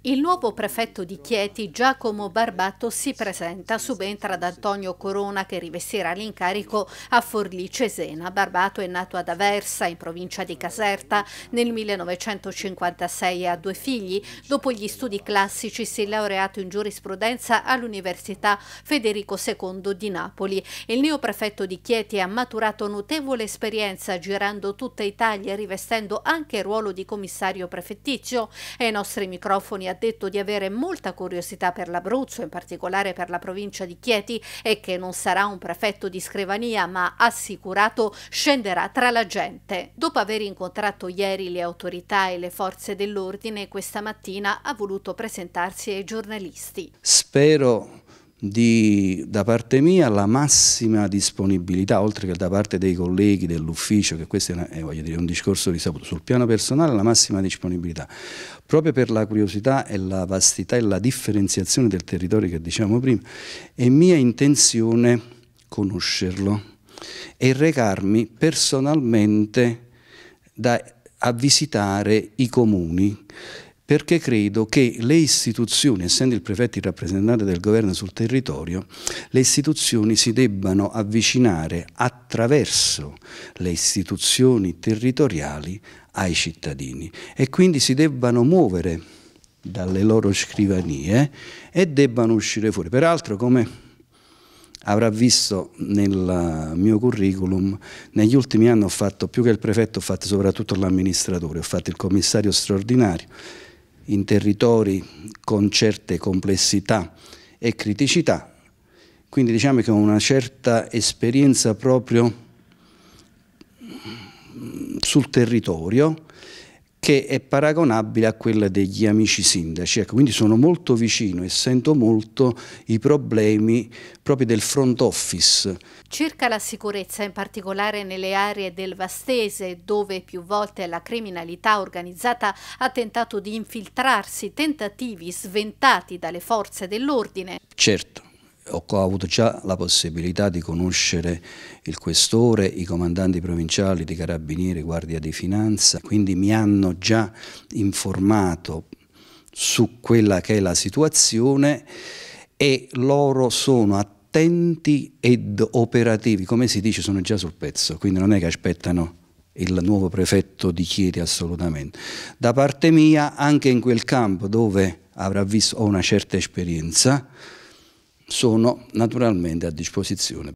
Il nuovo prefetto di Chieti, Giacomo Barbato, si presenta, subentra ad Antonio Corona che rivestirà l'incarico a Forlì Cesena. Barbato è nato ad Aversa, in provincia di Caserta, nel 1956 e ha due figli. Dopo gli studi classici si è laureato in giurisprudenza all'Università Federico II di Napoli. Il neoprefetto di Chieti ha maturato notevole esperienza girando tutta Italia, rivestendo anche il ruolo di commissario prefettizio. È nostri microfoni ha detto di avere molta curiosità per l'Abruzzo, in particolare per la provincia di Chieti e che non sarà un prefetto di scrivania ma assicurato scenderà tra la gente. Dopo aver incontrato ieri le autorità e le forze dell'ordine, questa mattina ha voluto presentarsi ai giornalisti. Spero di, da parte mia la massima disponibilità, oltre che da parte dei colleghi dell'ufficio, che questo è, una, eh, dire, un discorso risaputo, sul piano personale la massima disponibilità, proprio per la curiosità e la vastità e la differenziazione del territorio che diciamo prima, è mia intenzione conoscerlo e recarmi personalmente da, a visitare i comuni perché credo che le istituzioni, essendo il prefetto il rappresentante del governo sul territorio, le istituzioni si debbano avvicinare attraverso le istituzioni territoriali ai cittadini e quindi si debbano muovere dalle loro scrivanie e debbano uscire fuori. Peraltro, come avrà visto nel mio curriculum, negli ultimi anni ho fatto più che il prefetto, ho fatto soprattutto l'amministratore, ho fatto il commissario straordinario in territori con certe complessità e criticità, quindi diciamo che ho una certa esperienza proprio sul territorio che è paragonabile a quella degli amici sindaci. Ecco, quindi sono molto vicino e sento molto i problemi proprio del front office. Circa la sicurezza, in particolare nelle aree del Vastese, dove più volte la criminalità organizzata ha tentato di infiltrarsi, tentativi sventati dalle forze dell'ordine. Certo ho, ho avuto già la possibilità di conoscere il questore, i comandanti provinciali di carabinieri, guardia di finanza, quindi mi hanno già informato su quella che è la situazione e loro sono attenti ed operativi, come si dice sono già sul pezzo, quindi non è che aspettano il nuovo prefetto di Chieti assolutamente. Da parte mia anche in quel campo dove avrà visto, ho una certa esperienza, sono naturalmente a disposizione.